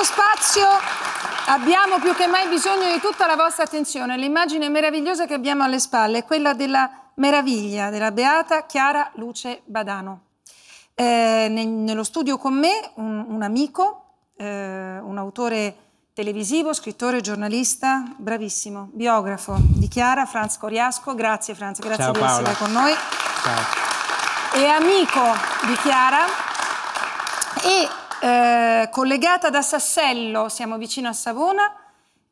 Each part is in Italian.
questo spazio abbiamo più che mai bisogno di tutta la vostra attenzione. L'immagine meravigliosa che abbiamo alle spalle è quella della meraviglia della beata Chiara Luce Badano. Eh, ne, nello studio con me un, un amico, eh, un autore televisivo, scrittore, giornalista, bravissimo, biografo di Chiara, Franz Coriasco. Grazie Franz, grazie Ciao, di Paola. essere con noi. Ciao. È amico di Chiara e eh, collegata da Sassello, siamo vicino a Savona,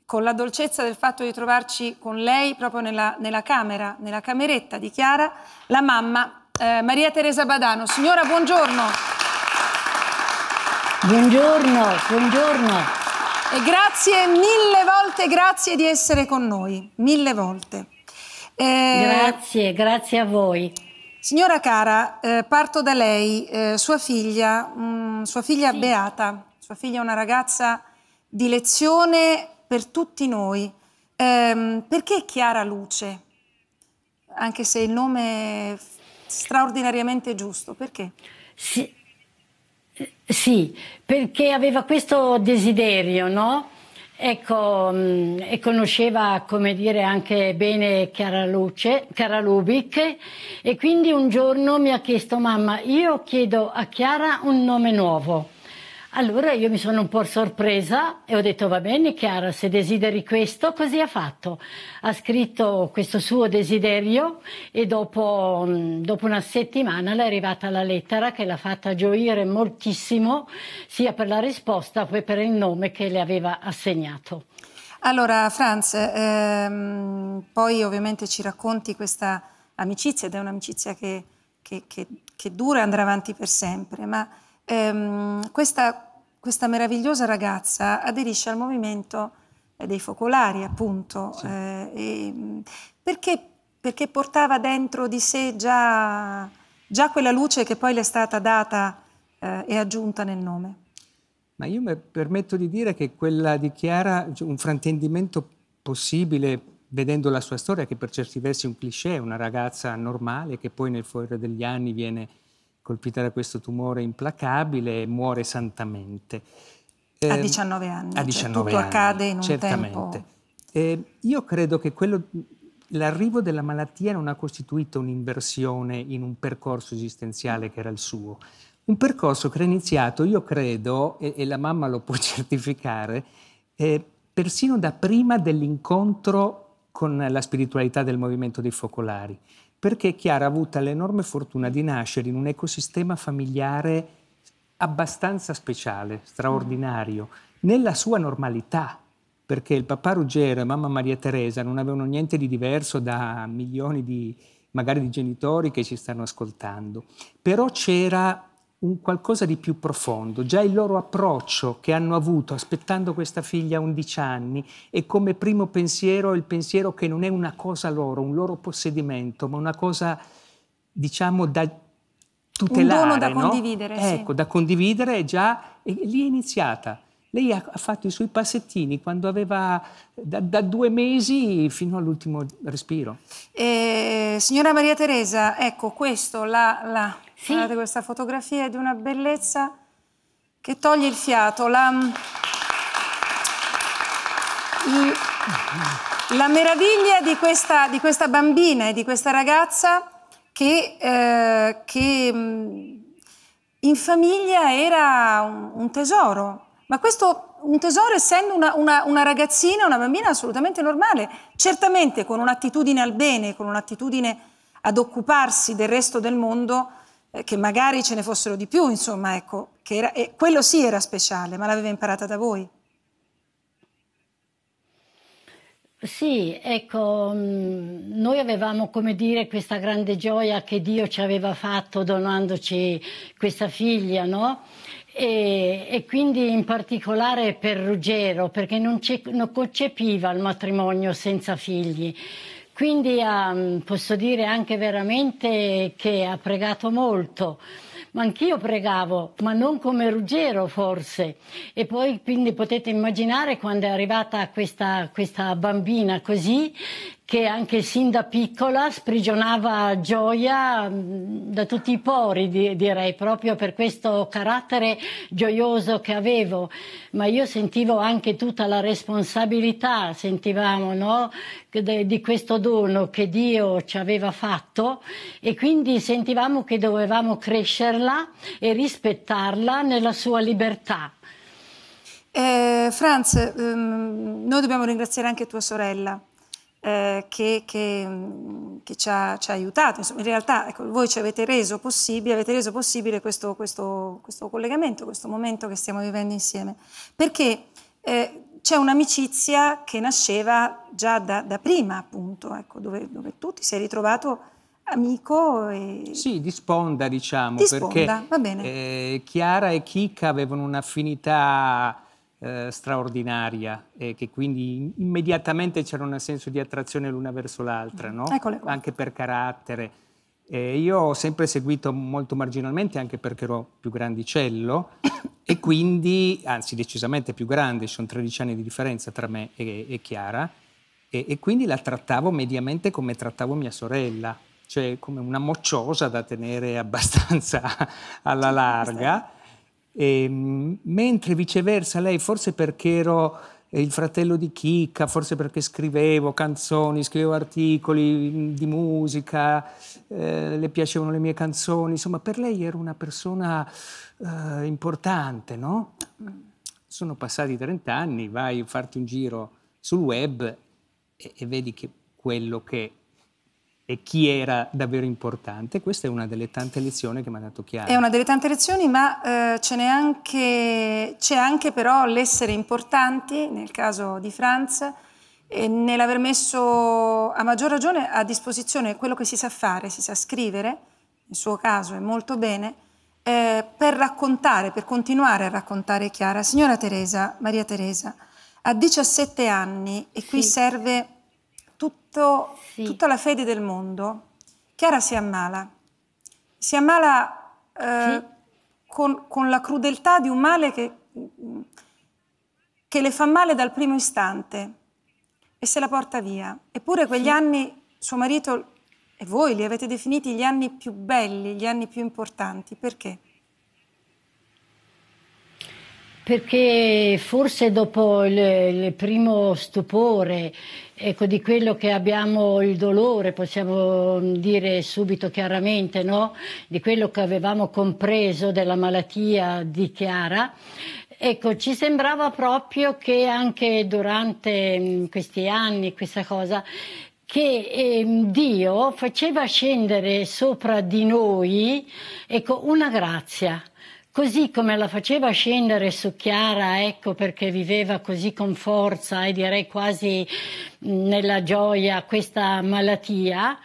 con la dolcezza del fatto di trovarci con lei proprio nella, nella camera, nella cameretta di Chiara, la mamma eh, Maria Teresa Badano. Signora, buongiorno. Buongiorno, buongiorno. E grazie mille volte, grazie di essere con noi, mille volte. Eh... Grazie, grazie a voi. Signora cara, eh, parto da lei, eh, sua figlia, mh, mm, sua figlia sì. Beata, sua figlia è una ragazza di lezione per tutti noi. Ehm, perché Chiara Luce? Anche se il nome è straordinariamente giusto, perché? Sì, sì perché aveva questo desiderio, no? Ecco, mm, e conosceva come dire anche bene Chiara Luce, Chiara Lubic, e quindi un giorno mi ha chiesto mamma, io chiedo a Chiara un nome nuovo. Allora io mi sono un po' sorpresa e ho detto va bene Chiara, se desideri questo, così ha fatto. Ha scritto questo suo desiderio e dopo, mm, dopo una settimana le è arrivata la lettera che l'ha fatta gioire moltissimo sia per la risposta che per il nome che le aveva assegnato. Allora Franz, ehm, poi ovviamente ci racconti questa amicizia ed è un'amicizia che, che, che, che dura e andrà avanti per sempre, ma... Ehm, questa questa meravigliosa ragazza aderisce al movimento eh, dei focolari, appunto, sì. eh, perché, perché, portava dentro di sé già, già, quella luce che poi le è stata data eh, e aggiunta nel nome. Ma io mi permetto di dire che quella di Chiara, cioè, un frantendimento possibile, vedendo la sua storia, che per certi versi è un cliché, una ragazza normale che poi nel fuori degli anni viene colpita da questo tumore implacabile, muore santamente. Eh, a 19 ehm, anni. A 19 cioè, tutto anni, accade in un certamente. Eh, io credo che l'arrivo della malattia non ha costituito un'inversione in un percorso esistenziale che era il suo. Un percorso che era iniziato, io credo, e, e la mamma lo può certificare, eh, persino da prima dell'incontro con la spiritualità del movimento dei focolari perché Chiara ha avuto l'enorme fortuna di nascere in un ecosistema familiare abbastanza speciale, straordinario, mm. nella sua normalità, perché il papà Ruggero e mamma Maria Teresa non avevano niente di diverso da milioni di, magari di genitori che ci stanno ascoltando, però c'era un qualcosa di più profondo, già il loro approccio che hanno avuto aspettando questa figlia a 11 anni e come primo pensiero il pensiero che non è una cosa loro, un loro possedimento, ma una cosa diciamo da tutelare. Un dono da no? condividere. Ecco, sì. da condividere già, e lì è iniziata lei ha, fatto i suoi passettini quando aveva da, da due mesi fino all'ultimo respiro. Eh, signora Maria Teresa, ecco questo, la, la, sì. guardate questa fotografia è di una bellezza che toglie il fiato. La, il, la meraviglia di questa, di questa, bambina e di questa ragazza che, eh, che mm, in famiglia era un, un tesoro, ma questo, un tesoro, essendo una, una, una ragazzina, una bambina assolutamente normale, certamente con un'attitudine al bene, con un'attitudine ad occuparsi del resto del mondo, eh, che magari ce ne fossero di più, insomma, ecco, era, eh, quello sì era speciale, ma l'aveva imparata da voi. Sì, ecco, mm, noi avevamo come dire questa grande gioia che Dio ci aveva fatto donandoci questa figlia, no? E, e, quindi in particolare per Ruggero, perché non, ce, non concepiva il matrimonio senza figli. Quindi um, posso dire anche veramente che ha pregato molto. Ma anch'io pregavo, ma non come Ruggero forse. E poi quindi potete immaginare quando è arrivata questa, questa bambina così, che anche sin da piccola sprigionava gioia mm, da tutti i pori, direi, proprio per questo carattere gioioso che avevo. Ma io sentivo anche tutta la responsabilità, sentivamo, no? di questo dono che Dio ci aveva fatto e quindi sentivamo che dovevamo crescerla e rispettarla nella sua libertà. Eh, Franz, ehm, noi dobbiamo ringraziare anche tua sorella eh, che, che, mm, che, ci, ha, ci ha aiutato. Insomma, in realtà ecco, voi ci avete reso possibile, avete reso possibile questo, questo, questo, collegamento, questo momento che stiamo vivendo insieme. Perché eh, c'è un'amicizia che nasceva già da, da prima, appunto, ecco, dove, dove, tu ti sei ritrovato amico e... Sì, di sponda diciamo, di perché sponda, eh, Chiara e Chicca avevano un'affinità eh, straordinaria e che quindi immediatamente c'era un senso di attrazione l'una verso l'altra, mm. no? Ecco anche per carattere. E io ho sempre seguito molto marginalmente anche perché ero più grandicello e quindi, anzi decisamente più grande, ci sono 13 anni di differenza tra me e, e Chiara, e, e, quindi la trattavo mediamente come trattavo mia sorella, cioè come una mocciosa da tenere abbastanza alla larga. E, ehm, mentre viceversa lei, forse perché ero eh, il fratello di Chicca, forse perché scrivevo canzoni, scrivevo articoli mm, di musica, eh, le piacevano le mie canzoni, insomma per lei ero una persona eh, importante, no? Sono passati 30 anni, vai a farti un giro sul web e, e vedi che quello che e chi era davvero importante. Questa è una delle tante lezioni che mi ha dato Chiara. È una delle tante lezioni, ma eh, c'è anche, anche però l'essere importanti, nel caso di Franz, nell'aver messo a maggior ragione a disposizione quello che si sa fare, si sa scrivere, nel suo caso è molto bene, eh, per raccontare, per continuare a raccontare Chiara. Signora Teresa, Maria Teresa, a 17 anni, e qui sì. serve tutto, sì. tutta la fede del mondo, Chiara si ammala. Si ammala eh, sì. con, con, la crudeltà di un male che, che, le fa male dal primo istante e se la porta via. Eppure quegli sì. anni suo marito e voi li avete definiti gli anni più belli, gli anni più importanti. Perché? perché forse dopo il, il primo stupore ecco, di quello che abbiamo il dolore, possiamo dire subito chiaramente, no? di quello che avevamo compreso della malattia di Chiara, Ecco, ci sembrava proprio che anche durante mm, questi anni questa cosa che eh, Dio faceva scendere sopra di noi ecco, una grazia così come la faceva scendere su Chiara, ecco perché viveva così con forza e direi quasi nella gioia questa malattia.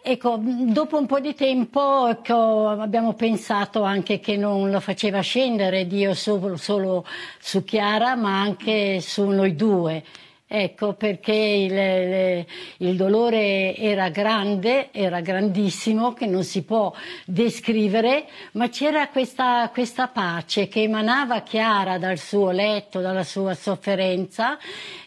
Ecco, dopo un po' di tempo ecco, abbiamo pensato anche che non lo faceva scendere Dio solo, solo su Chiara, ma anche su noi due ecco, perché il, le, il dolore era grande, era grandissimo, che non si può descrivere, ma c'era questa, questa pace che emanava Chiara dal suo letto, dalla sua sofferenza,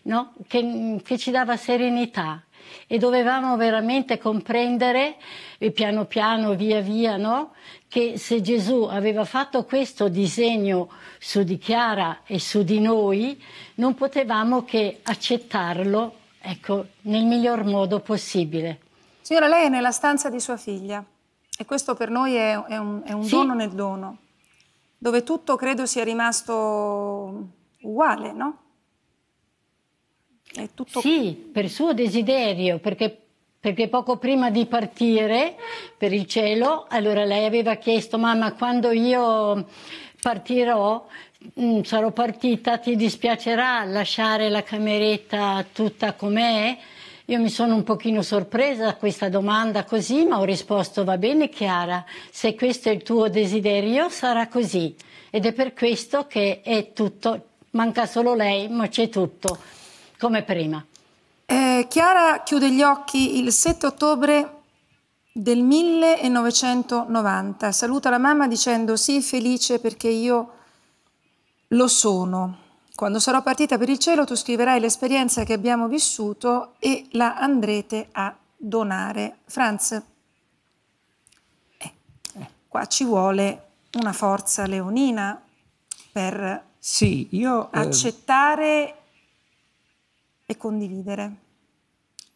no? che, che ci dava serenità e dovevamo veramente comprendere e piano piano, via via, no? che se Gesù aveva fatto questo disegno su di Chiara e su di noi, non potevamo che accettarlo ecco, nel miglior modo possibile. Signora, lei è nella stanza di sua figlia e questo per noi è, è un, è un sì. dono nel dono, dove tutto credo sia rimasto uguale, no? Tutto... Sì, per suo desiderio, perché perché poco prima di partire per il cielo, allora lei aveva chiesto, mamma, quando io partirò, mh, mm, sarò partita, ti dispiacerà lasciare la cameretta tutta com'è? Io mi sono un pochino sorpresa a questa domanda così, ma ho risposto va bene Chiara, se questo è il tuo desiderio sarà così ed è per questo che è tutto, manca solo lei, ma c'è tutto, come prima. Eh, Chiara chiude gli occhi il 7 ottobre del 1990. Saluta la mamma dicendo sì, felice perché io lo sono. Quando sarò partita per il cielo tu scriverai l'esperienza che abbiamo vissuto e la andrete a donare. Franz, eh, eh qua ci vuole una forza leonina per sì, io, eh, accettare eh e condividere.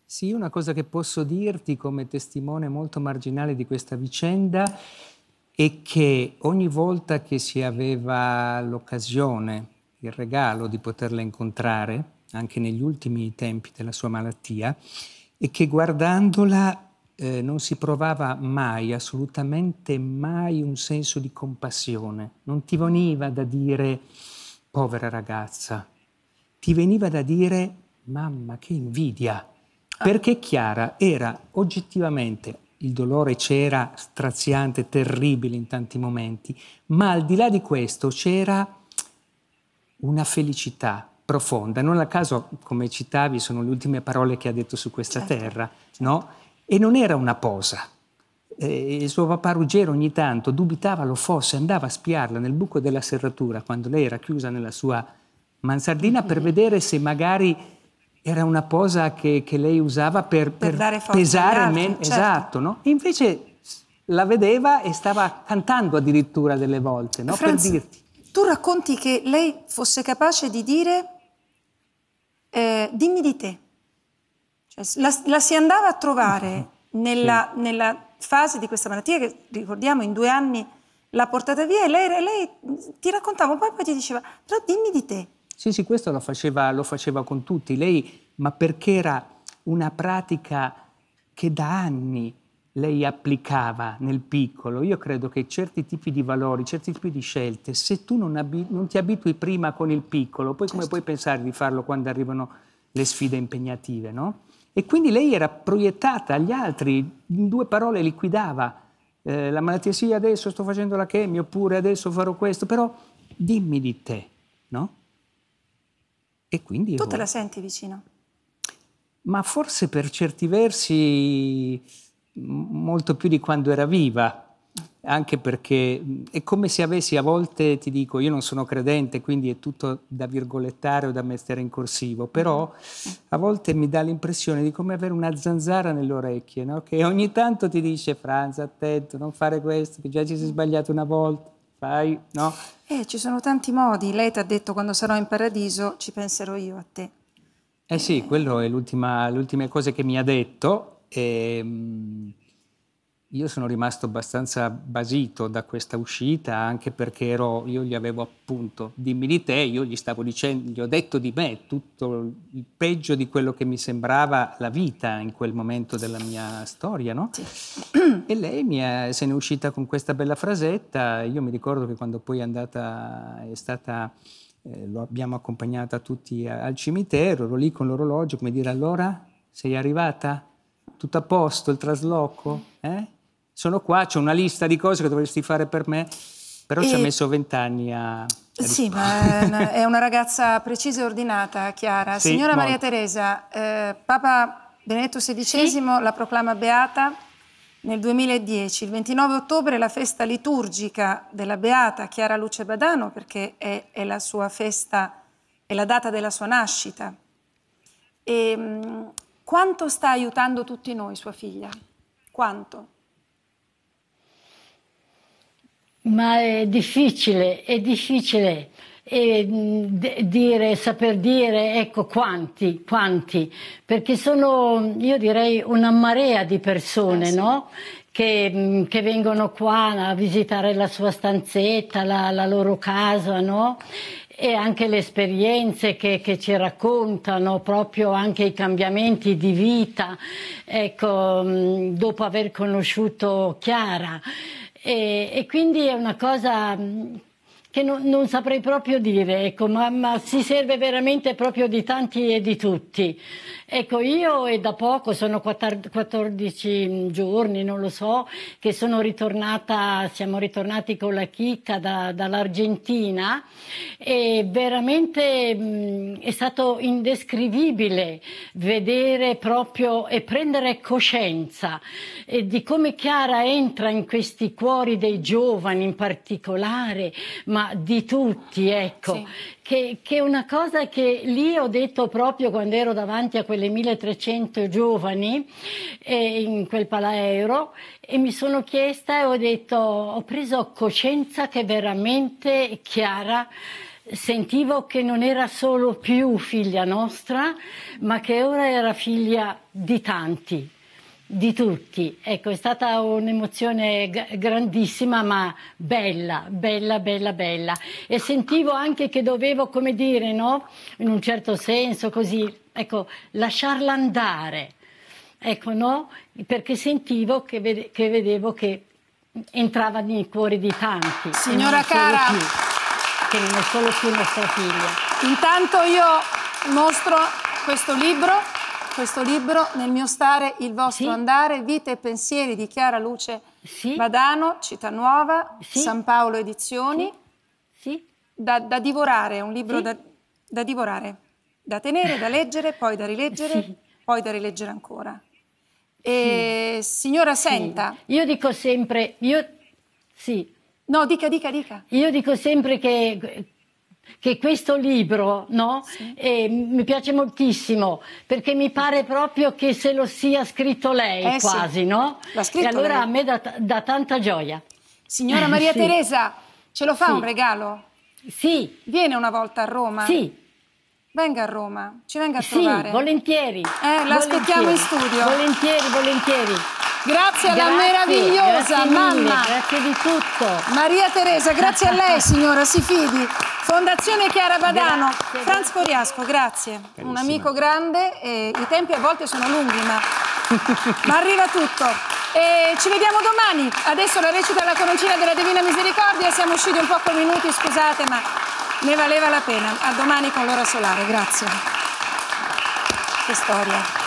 Sì, una cosa che posso dirti come testimone molto marginale di questa vicenda è che ogni volta che si aveva l'occasione, il regalo di poterla incontrare, anche negli ultimi tempi della sua malattia, e che guardandola eh, non si provava mai, assolutamente mai, un senso di compassione. Non ti veniva da dire povera ragazza, ti veniva da dire Mamma, che invidia! Ah. Perché Chiara era oggettivamente, il dolore c'era straziante, terribile in tanti momenti, ma al di là di questo c'era una felicità profonda. Non a caso, come citavi, sono le ultime parole che ha detto su questa certo. terra, certo. no? E non era una posa. Eh, il suo papà Ruggero ogni tanto dubitava lo fosse, andava a spiarla nel buco della serratura quando lei era chiusa nella sua mansardina mm-hmm. per vedere se magari era una posa che, che lei usava per, per, per pesare meno. Certo. Esatto, no? invece la vedeva e stava cantando addirittura delle volte, no? Franz, per dirti. Tu racconti che lei fosse capace di dire eh, dimmi di te. Cioè, la, la, si andava a trovare mm-hmm. nella, sì. nella, fase di questa malattia che ricordiamo in due anni l'ha portata via e lei, lei ti raccontava un po' e poi ti diceva però dimmi di te. Sì, sì, questo lo faceva, lo faceva con tutti. Lei, ma perché era una pratica che da anni lei applicava nel piccolo. Io credo che certi tipi di valori, certi tipi di scelte, se tu non, abi- non ti abitui prima con il piccolo, poi come certo. puoi pensare di farlo quando arrivano le sfide impegnative, no? E quindi lei era proiettata agli altri, in due parole liquidava eh, la malattia, sì adesso sto facendo la chemia, oppure adesso farò questo, però dimmi di te, no? E quindi tu te la senti vicino? Ma forse per certi versi molto più di quando era viva, anche perché è come se avessi a volte, ti dico, io non sono credente, quindi è tutto da virgolettare o da mettere in corsivo, però mm. a volte mi dà l'impressione di come avere una zanzara nelle orecchie, no? che ogni tanto ti dice Franza, attento, non fare questo, che già ci sei mm. sbagliato una volta, fai, no? Eh, ci sono tanti modi. Lei ti ha detto quando sarò in paradiso ci penserò io a te. Eh sì, eh. quello è l'ultima, l'ultima cosa che mi ha detto. E, ehm, io sono rimasto abbastanza basito da questa uscita, anche perché ero, io gli avevo appunto, dimmi di te, io gli stavo dicendo, gli ho detto di me tutto il peggio di quello che mi sembrava la vita in quel momento della mia storia, no? Sì. E lei mi è, se ne è uscita con questa bella frasetta, io mi ricordo che quando poi è andata, è stata, eh, lo abbiamo accompagnata tutti a, al cimitero, ero lì con l'orologio, come dire, allora sei arrivata? Tutto a posto, il trasloco? Eh? sono qua, c'è una lista di cose che dovresti fare per me, però e... ci ha messo vent'anni a... Sì, ma è una ragazza precisa e ordinata, Chiara. Sì, Signora molto. Maria Teresa, eh, Papa Benedetto XVI sì? la proclama beata nel 2010. Il 29 ottobre è la festa liturgica della beata Chiara Luce Badano, perché è, è la sua festa, è la data della sua nascita. E, ehm, mh, quanto sta aiutando tutti noi sua figlia? Quanto? Ma è difficile, è difficile e eh, dire, saper dire, ecco quanti, quanti, perché sono, io direi, una marea di persone, eh sì. no? Che, mm, che, vengono qua a visitare la sua stanzetta, la, la loro casa, no? E anche le esperienze che, che, ci raccontano, proprio anche i cambiamenti di vita, ecco, mm, dopo aver conosciuto Chiara. E, e quindi è una cosa che non, non saprei proprio dire, ecco, ma, ma, si serve veramente proprio di tanti e di tutti. Ecco, io è da poco, sono 14 mm, giorni, non lo so, che sono ritornata, siamo ritornati con la chicca da, dall'Argentina e veramente mh, mm, è stato indescrivibile vedere proprio e prendere coscienza eh, di come Chiara entra in questi cuori dei giovani in particolare, ma di tutti, ecco, sì. che, che, è una cosa che lì ho detto proprio quando ero davanti a quelle 1300 giovani eh, in quel palaeuro e mi sono chiesta e ho detto, ho preso coscienza che veramente Chiara sentivo che non era solo più figlia nostra, ma che ora era figlia di tanti, di tutti. Ecco, è stata un'emozione grandissima, ma bella, bella, bella, bella. E sentivo anche che dovevo, come dire, no? In un certo senso, così, ecco, lasciarla andare. Ecco, no? Perché sentivo che, vede- che vedevo che entrava nei cuori di tanti. Signora cara, più, che non è solo più nostra figlia. Intanto io mostro questo libro questo libro, Nel mio stare, il vostro sì. andare, Vite e pensieri di Chiara Luce sì. Badano, Città Nuova, sì. San Paolo Edizioni. Sì. Da, da, divorare, è un libro da, da, divorare, da tenere, da leggere, poi da rileggere, poi da rileggere ancora. E, signora, senta. Io dico sempre, io... Sì. No, dica, dica, dica. Io dico sempre che che questo libro no, sì. eh, mi piace moltissimo perché mi pare proprio che se lo sia scritto lei eh, quasi, sì. no? L'ha scritto e allora lei. a me dà, dà, tanta gioia. Signora Maria sì. Teresa, ce lo fa un regalo? Sì. Viene una volta a Roma? Sì. Venga a Roma, ci venga a trovare. Sì, volentieri. Eh, la volentieri. aspettiamo in studio. Volentieri, volentieri. Grazie alla grazie, meravigliosa Grazie di tutto. Maria Teresa, grazie a lei signora, si fidi. Fondazione Chiara Badano, grazie, Franz Coriasco, grazie. Bellissima. Un amico grande, eh, i tempi a volte sono lunghi ma, ma arriva tutto. E ci vediamo domani. Adesso la recita alla coroncina della Divina Misericordia. Siamo usciti un po' con minuti, scusate, ma ne valeva la pena. A domani con l'ora solare. Grazie. Che storia.